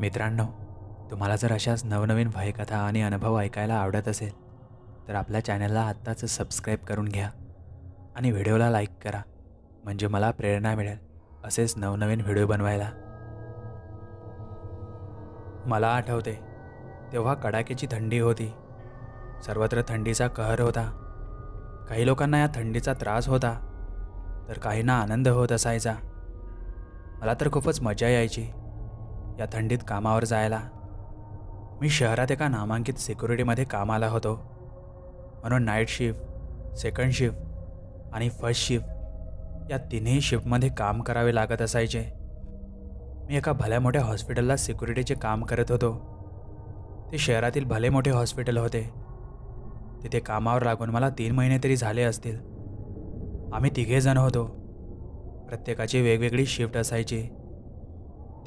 मित्रांनो तुम्हाला जर अशाच नवनवीन भयकथा आणि अनुभव ऐकायला आवडत असेल तर आपल्या चॅनलला आत्ताच सबस्क्राईब करून घ्या आणि व्हिडिओला लाईक करा म्हणजे मला प्रेरणा मिळेल असेच नवनवीन व्हिडिओ बनवायला मला आठवते तेव्हा कडाक्याची थंडी होती सर्वत्र थंडीचा कहर होता काही लोकांना या थंडीचा त्रास होता तर काहींना आनंद होत असायचा मला तर खूपच मजा यायची या थंडीत कामावर जायला मी शहरात एका नामांकित सिक्युरिटीमध्ये कामाला होतो म्हणून नाईट शिफ्ट सेकंड शिफ्ट आणि फर्स्ट शिफ्ट या तिन्ही शिफ्टमध्ये काम करावे लागत असायचे मी एका भल्या मोठ्या हॉस्पिटलला सिक्युरिटीचे काम करत होतो ते शहरातील भले मोठे हॉस्पिटल होते तिथे कामावर लागून मला तीन महिने तरी झाले असतील आम्ही तिघेजण होतो प्रत्येकाची वेगवेगळी शिफ्ट असायची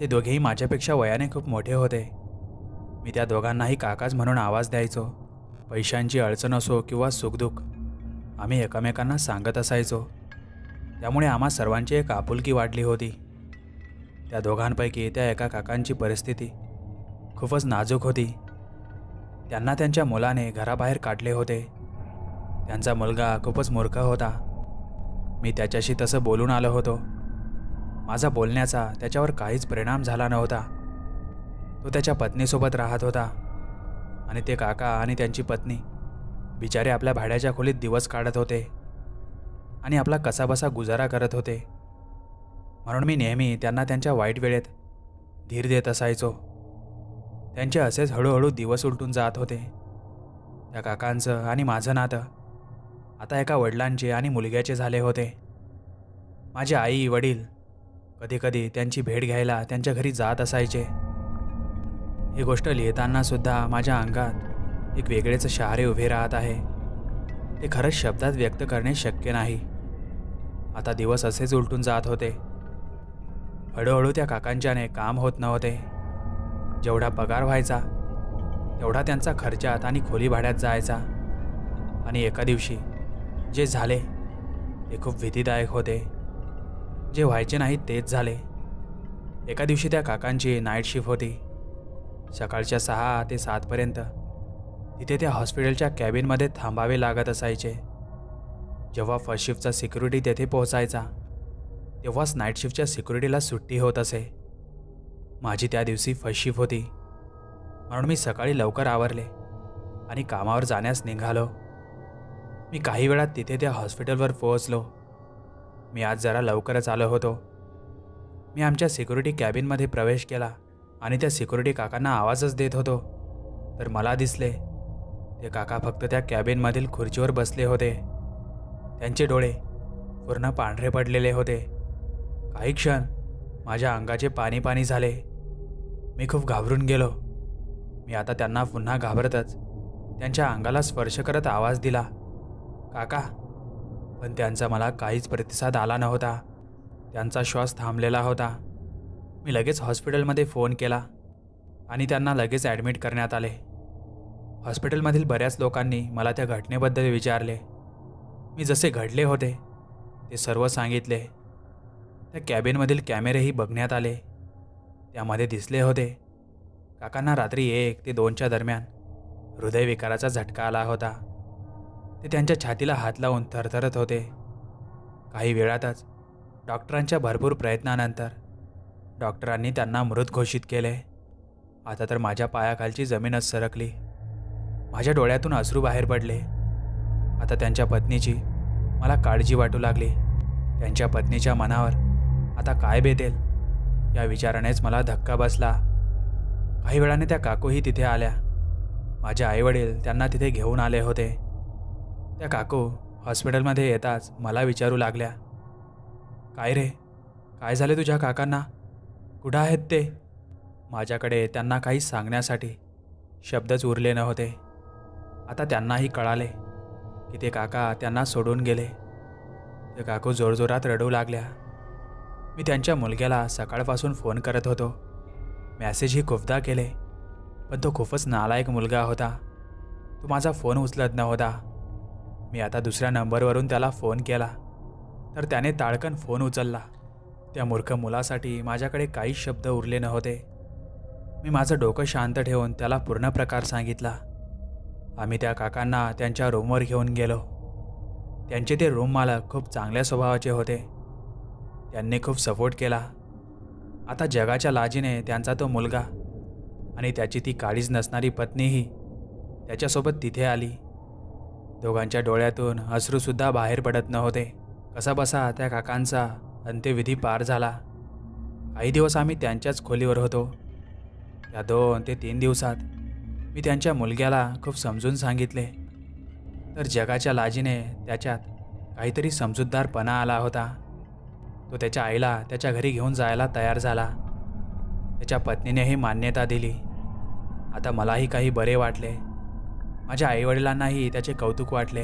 ते दोघेही माझ्यापेक्षा वयाने खूप मोठे होते मी त्या दोघांनाही काकाच म्हणून आवाज द्यायचो पैशांची अडचण असो किंवा सुखदुःख आम्ही एकमेकांना सांगत असायचो त्यामुळे आम्हा सर्वांची एक आपुलकी वाढली होती त्या दोघांपैकी त्या एका काकांची परिस्थिती खूपच नाजूक होती त्यांना त्यांच्या मुलाने घराबाहेर काढले होते त्यांचा मुलगा खूपच मूर्ख होता मी त्याच्याशी तसं बोलून आलो होतो माझा बोलण्याचा त्याच्यावर काहीच परिणाम झाला नव्हता तो त्याच्या पत्नीसोबत राहत होता आणि ते काका आणि त्यांची पत्नी बिचारे आपल्या भाड्याच्या खोलीत दिवस काढत होते आणि आपला कसाबसा गुजारा करत होते म्हणून मी नेहमी त्यांना त्यांच्या वाईट वेळेत धीर देत असायचो त्यांचे असेच हळूहळू दिवस उलटून जात होते त्या काकांचं आणि माझं नातं आता एका वडिलांचे आणि मुलग्याचे झाले होते माझे आई वडील कधीकधी त्यांची भेट घ्यायला त्यांच्या घरी जात असायचे ही गोष्ट लिहितानासुद्धा माझ्या अंगात एक वेगळेच शहारे उभे राहत आहे ते खरंच शब्दात व्यक्त करणे शक्य नाही आता दिवस असेच उलटून जात होते हळूहळू त्या काकांच्याने काम होत नव्हते जेवढा पगार व्हायचा तेवढा त्यांचा खर्चात आणि खोली भाड्यात जायचा आणि एका दिवशी जे झाले ते खूप भीतीदायक होते जे व्हायचे नाही तेच झाले एका दिवशी त्या काकांची नाईट शिफ्ट होती सकाळच्या सहा ते सातपर्यंत तिथे त्या हॉस्पिटलच्या कॅबिनमध्ये थांबावे लागत असायचे जेव्हा फर्स्ट शिफ्टचा सिक्युरिटी तेथे पोहोचायचा तेव्हाच नाईट शिफ्टच्या सिक्युरिटीला सुट्टी होत असे माझी त्या दिवशी फर्स्ट शिफ्ट होती म्हणून मी सकाळी लवकर आवरले आणि कामावर जाण्यास निघालो मी काही वेळात तिथे त्या हॉस्पिटलवर पोहोचलो मी आज जरा लवकरच आलो होतो मी आमच्या सिक्युरिटी कॅबिनमध्ये प्रवेश केला आणि त्या सिक्युरिटी काकांना आवाजच देत होतो तर मला दिसले ते काका फक्त त्या कॅबिनमधील खुर्चीवर बसले होते त्यांचे डोळे पूर्ण पांढरे पडलेले होते काही क्षण माझ्या अंगाचे पाणी पाणी झाले मी खूप घाबरून गेलो मी आता त्यांना पुन्हा घाबरतच त्यांच्या अंगाला स्पर्श करत आवाज दिला काका पण त्यांचा मला काहीच प्रतिसाद आला नव्हता त्यांचा श्वास थांबलेला होता मी लगेच हॉस्पिटलमध्ये फोन केला आणि त्यांना लगेच ॲडमिट करण्यात आले हॉस्पिटलमधील बऱ्याच लोकांनी मला त्या घटनेबद्दल विचारले मी जसे घडले होते ते सर्व सांगितले त्या कॅबिनमधील कॅमेरेही बघण्यात आले त्यामध्ये दिसले होते काकांना रात्री एक ते दोनच्या दरम्यान हृदयविकाराचा झटका आला होता ते त्यांच्या छातीला हात लावून थरथरत होते काही वेळातच डॉक्टरांच्या भरपूर प्रयत्नानंतर डॉक्टरांनी त्यांना मृत घोषित केले आता तर माझ्या पायाखालची जमीनच सरकली माझ्या डोळ्यातून अश्रू बाहेर पडले आता त्यांच्या पत्नीची मला काळजी वाटू लागली त्यांच्या पत्नीच्या मनावर आता काय बेतेल या विचारानेच मला धक्का बसला काही वेळाने त्या काकूही तिथे आल्या माझे आईवडील त्यांना तिथे घेऊन आले होते त्या काकू हॉस्पिटलमध्ये येताच मला विचारू लागल्या काय रे काय झाले तुझ्या काकांना कुठं आहेत ते माझ्याकडे त्यांना काही सांगण्यासाठी शब्दच उरले नव्हते आता त्यांनाही कळाले की ते काका त्यांना सोडून गेले ते काकू जोरजोरात रडू लागल्या मी त्यांच्या मुलग्याला सकाळपासून फोन करत होतो मॅसेजही खूपदा केले पण तो खूपच नालायक मुलगा होता तो माझा फोन उचलत नव्हता मी आता दुसऱ्या नंबरवरून त्याला फोन केला तर त्याने ताळकन फोन उचलला त्या मूर्ख मुलासाठी माझ्याकडे काहीच शब्द उरले नव्हते मी माझं डोकं शांत ठेवून त्याला पूर्ण प्रकार सांगितला आम्ही त्या काकांना त्यांच्या रूमवर घेऊन गेलो त्यांचे ते रूम मालक खूप चांगल्या स्वभावाचे होते त्यांनी खूप सपोर्ट केला आता जगाच्या लाजीने त्यांचा तो मुलगा आणि त्याची ती काळीज नसणारी पत्नीही त्याच्यासोबत तिथे आली दोघांच्या डोळ्यातून अश्रूसुद्धा बाहेर पडत नव्हते कसा बसा त्या काकांचा अंत्यविधी पार झाला काही दिवस आम्ही त्यांच्याच खोलीवर होतो या दोन ते तीन दिवसात मी त्यांच्या मुलग्याला खूप समजून सांगितले तर जगाच्या लाजीने त्याच्यात काहीतरी समजूतदारपणा आला होता तो त्याच्या आईला त्याच्या घरी घेऊन जायला तयार झाला त्याच्या पत्नीनेही मान्यता दिली आता मलाही काही बरे वाटले माझ्या आईवडिलांनाही त्याचे कौतुक वाटले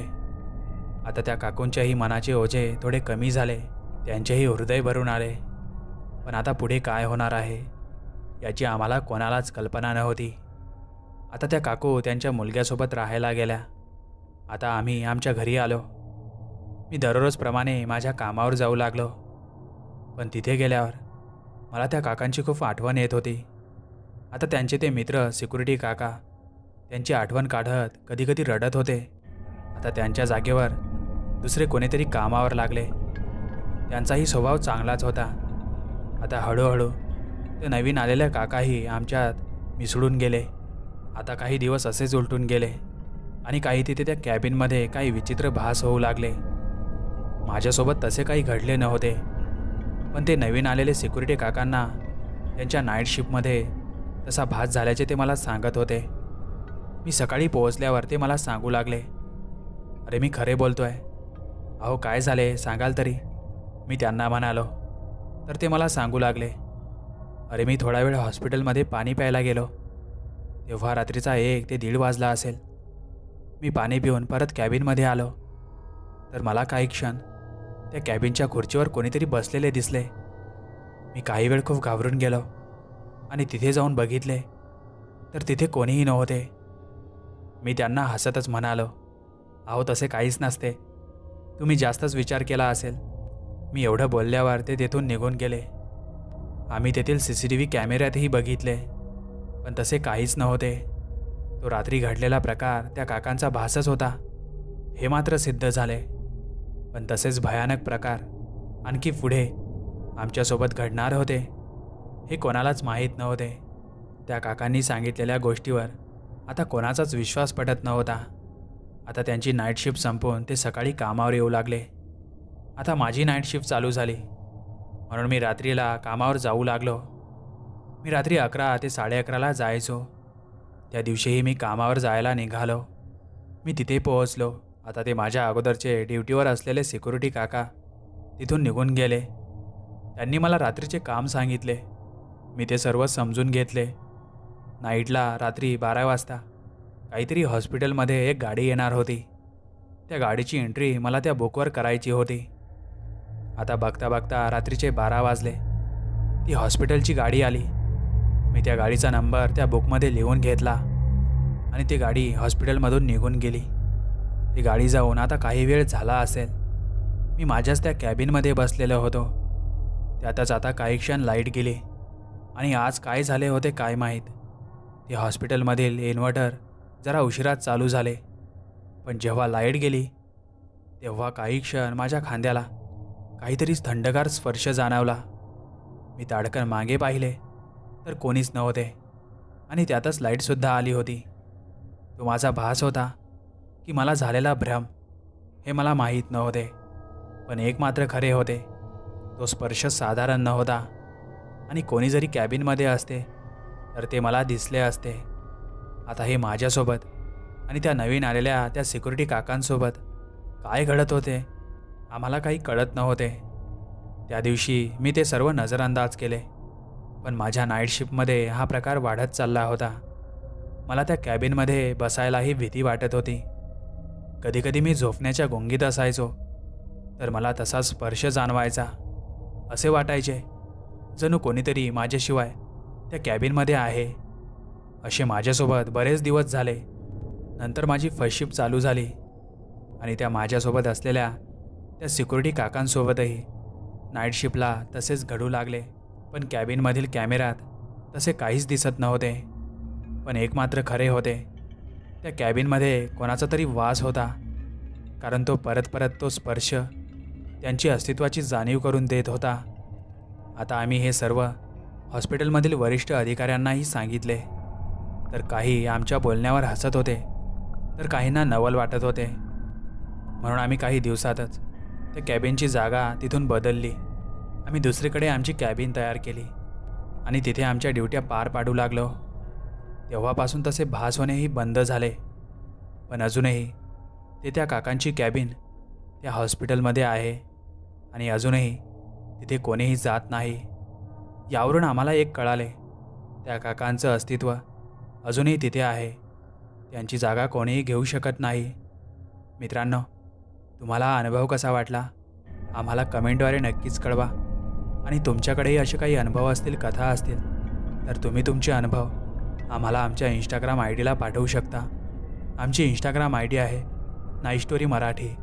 आता त्या काकूंच्याही मनाचे ओझे थोडे कमी झाले त्यांचेही हृदय भरून आले पण आता पुढे काय होणार आहे याची आम्हाला कोणालाच कल्पना नव्हती आता त्या काकू त्यांच्या मुलग्यासोबत राहायला गेल्या आता आम्ही आमच्या घरी आलो मी दररोजप्रमाणे माझ्या कामावर जाऊ लागलो पण तिथे गेल्यावर मला त्या काकांची खूप आठवण येत होती आता त्यांचे ते मित्र सिक्युरिटी काका त्यांची आठवण काढत कधीकधी रडत होते आता त्यांच्या जागेवर दुसरे कोणीतरी कामावर लागले त्यांचाही स्वभाव चांगलाच होता आता हळूहळू ते नवीन आलेल्या काकाही आमच्यात मिसळून गेले आता काही दिवस असेच उलटून गेले आणि काही तिथे त्या कॅबिनमध्ये काही विचित्र भास होऊ लागले माझ्यासोबत तसे काही घडले नव्हते पण ते नवीन आलेले सिक्युरिटी काकांना त्यांच्या नाईट शिफ्टमध्ये तसा भास झाल्याचे ते मला सांगत होते मी सकाळी पोहोचल्यावर ते मला सांगू लागले अरे मी खरे बोलतो आहे अहो काय झाले सांगाल तरी मी त्यांना म्हणालो तर ते मला सांगू लागले अरे मी थोडा वेळ हॉस्पिटलमध्ये पाणी प्यायला गेलो तेव्हा रात्रीचा एक ते दीड वाजला असेल मी पाणी पिऊन परत कॅबिनमध्ये आलो तर मला काही क्षण त्या कॅबिनच्या खुर्चीवर कोणीतरी बसलेले दिसले मी काही वेळ खूप घाबरून गेलो आणि तिथे जाऊन बघितले तर तिथे कोणीही नव्हते मी त्यांना हसतच म्हणालो अहो तसे काहीच नसते तुम्ही जास्तच विचार केला असेल मी एवढं बोलल्यावर ते तेथून निघून गेले आम्ही तेथील सी सी टी व्ही कॅमेऱ्यातही बघितले पण तसे काहीच नव्हते तो रात्री घडलेला प्रकार त्या काकांचा भासच होता हे मात्र सिद्ध झाले पण तसेच भयानक प्रकार आणखी पुढे आमच्यासोबत घडणार होते हे कोणालाच माहीत नव्हते त्या काकांनी सांगितलेल्या गोष्टीवर आता कोणाचाच विश्वास पटत नव्हता आता त्यांची नाईट शिफ्ट संपवून ते सकाळी कामावर येऊ लागले आता माझी नाईट शिफ्ट चालू झाली म्हणून मी रात्रीला कामावर जाऊ लागलो मी रात्री अकरा ते साडे अकराला जायचो त्या दिवशीही मी कामावर जायला निघालो मी तिथे पोहोचलो आता ते माझ्या अगोदरचे ड्युटीवर असलेले सिक्युरिटी काका तिथून निघून गेले त्यांनी मला रात्रीचे काम सांगितले मी ते सर्व समजून घेतले नाईटला रात्री बारा वाजता काहीतरी हॉस्पिटलमध्ये एक गाडी येणार होती त्या गाडीची एंट्री मला त्या बुकवर करायची होती आता बघता बघता रात्रीचे बारा वाजले ती हॉस्पिटलची गाडी आली मी त्या गाडीचा नंबर त्या बुकमध्ये लिहून घेतला आणि ती गाडी हॉस्पिटलमधून निघून गेली ती गाडी जाऊन आता काही वेळ झाला असेल मी माझ्याच त्या कॅबिनमध्ये बसलेलो होतो त्यातच आता काही क्षण लाईट गेली आणि आज काय झाले होते काय माहीत ते हॉस्पिटलमधील इन्व्हर्टर जरा उशिरात चालू झाले पण जेव्हा लाईट गेली तेव्हा काही क्षण माझ्या खांद्याला काहीतरीच थंडगार स्पर्श जाणवला मी ताडकन मागे पाहिले तर कोणीच नव्हते आणि त्यातच लाईटसुद्धा आली होती तो माझा भास होता की मला झालेला भ्रम हे मला माहीत नव्हते पण एक मात्र खरे होते तो स्पर्श साधारण नव्हता आणि कोणी जरी कॅबिनमध्ये असते तर ते मला दिसले असते आता हे माझ्यासोबत आणि त्या नवीन आलेल्या त्या सिक्युरिटी काकांसोबत काय घडत होते आम्हाला काही कळत नव्हते त्या दिवशी मी ते सर्व नजरअंदाज केले पण माझ्या नाईट शिफ्टमध्ये हा प्रकार वाढत चालला होता मला त्या कॅबिनमध्ये बसायलाही भीती वाटत होती कधीकधी मी झोपण्याच्या गोंगीत असायचो तर मला तसा स्पर्श जाणवायचा असे वाटायचे जणू कोणीतरी माझ्याशिवाय त्या कॅबिनमध्ये आहे असे माझ्यासोबत बरेच दिवस झाले नंतर माझी शिफ्ट चालू झाली आणि त्या माझ्यासोबत असलेल्या त्या सिक्युरिटी काकांसोबतही नाईट शिफ्टला तसेच घडू लागले पण कॅबिनमधील कॅमेरात तसे काहीच दिसत नव्हते पण एक मात्र खरे होते त्या कॅबिनमध्ये कोणाचा तरी वास होता कारण तो परत परत तो स्पर्श त्यांची अस्तित्वाची जाणीव करून देत होता आता आम्ही हे सर्व हॉस्पिटलमधील वरिष्ठ अधिकाऱ्यांनाही सांगितले तर काही आमच्या बोलण्यावर हसत होते तर काहींना नवल वाटत होते म्हणून आम्ही काही दिवसातच त्या कॅबिनची जागा तिथून बदलली आम्ही दुसरीकडे आमची कॅबिन तयार केली आणि तिथे आमच्या ड्युट्या पार पाडू लागलो तेव्हापासून तसे भास होणेही बंद झाले पण अजूनही ते त्या काकांची कॅबिन त्या हॉस्पिटलमध्ये आहे आणि अजूनही तिथे कोणीही जात नाही यावरून आम्हाला एक कळाले त्या काकांचं अस्तित्व अजूनही तिथे आहे त्यांची जागा कोणीही घेऊ शकत नाही मित्रांनो तुम्हाला अनुभव कसा वाटला आम्हाला कमेंटद्वारे नक्कीच कळवा आणि तुमच्याकडेही असे काही अनुभव असतील कथा असतील तर तुम्ही तुमचे अनुभव आम्हाला आमच्या इंस्टाग्राम आय डीला पाठवू शकता आमची इंस्टाग्राम आय डी आहे नाईस्टोरी मराठी